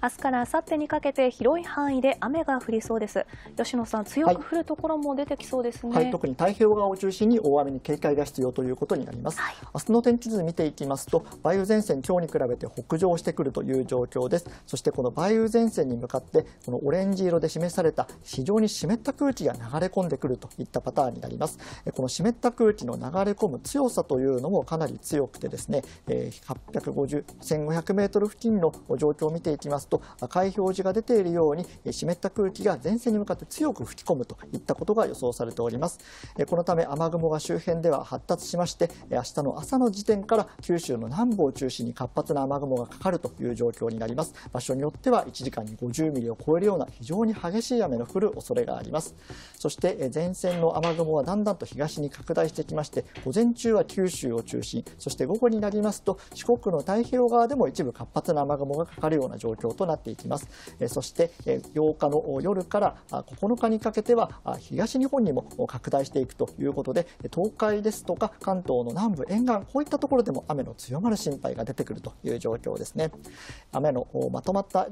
明日から明後日にかけて広い範囲で雨が降りそうです吉野さん強く降るところも出てきそうですね、はいはい、特に太平洋側を中心に大雨に警戒が必要ということになります、はい、明日の天気図見ていきますと梅雨前線今日に比べて北上してくるという状況ですそしてこの梅雨前線に向かってこのオレンジ色で示された非常に湿った空気が流れ込んでくるといったパターンになりますこの湿った空気の流れ込む強さというのもかなり強くてですね850 1500メートル付近の状況を見ていきますますと赤い表示が出ているように湿った空気が前線に向かって強く吹き込むといったことが予想されておりますこのため雨雲が周辺では発達しまして明日の朝の時点から九州の南部を中心に活発な雨雲がかかるという状況になります場所によっては1時間に50ミリを超えるような非常に激しい雨の降る恐れがありますそして前線の雨雲はだんだんと東に拡大してきまして午前中は九州を中心そして午後になりますと四国の太平洋側でも一部活発な雨雲がかかるような状況となっていきます。そして8日の夜から9日にかけては東日本にも拡大していくということで東海ですとか関東の南部沿岸こういったところでも雨の強まる心配が出てくるという状況ですね。雨のまとまった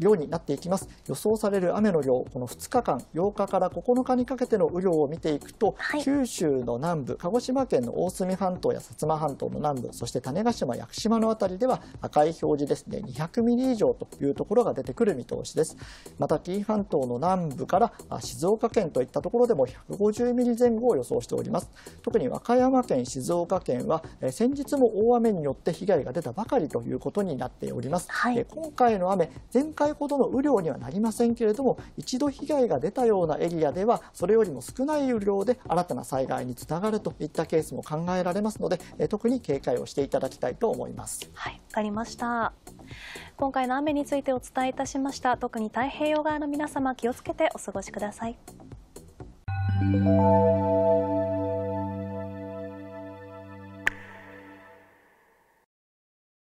ようになっていきます予想される雨の量この2日間8日から9日にかけての雨量を見ていくと、はい、九州の南部鹿児島県の大隅半島や薩摩半島の南部そして種子島屋久島のあたりでは赤い表示ですね200ミリ以上というところが出てくる見通しですまた紀伊半島の南部から静岡県といったところでも150ミリ前後を予想しております特に和歌山県静岡県は先日も大雨によって被害が出たばかりということになっております、はい、今回の雨前回回ほどの雨量にはなりませんけれども一度被害が出たようなエリアではそれよりも少ない雨量で新たな災害につながるといったケースも考えられますので特に警戒をしていただきたいと思います。はい、わかりました。今回の雨についてお伝えいたしました。特に太平洋側の皆様気をつけてお過ごしください。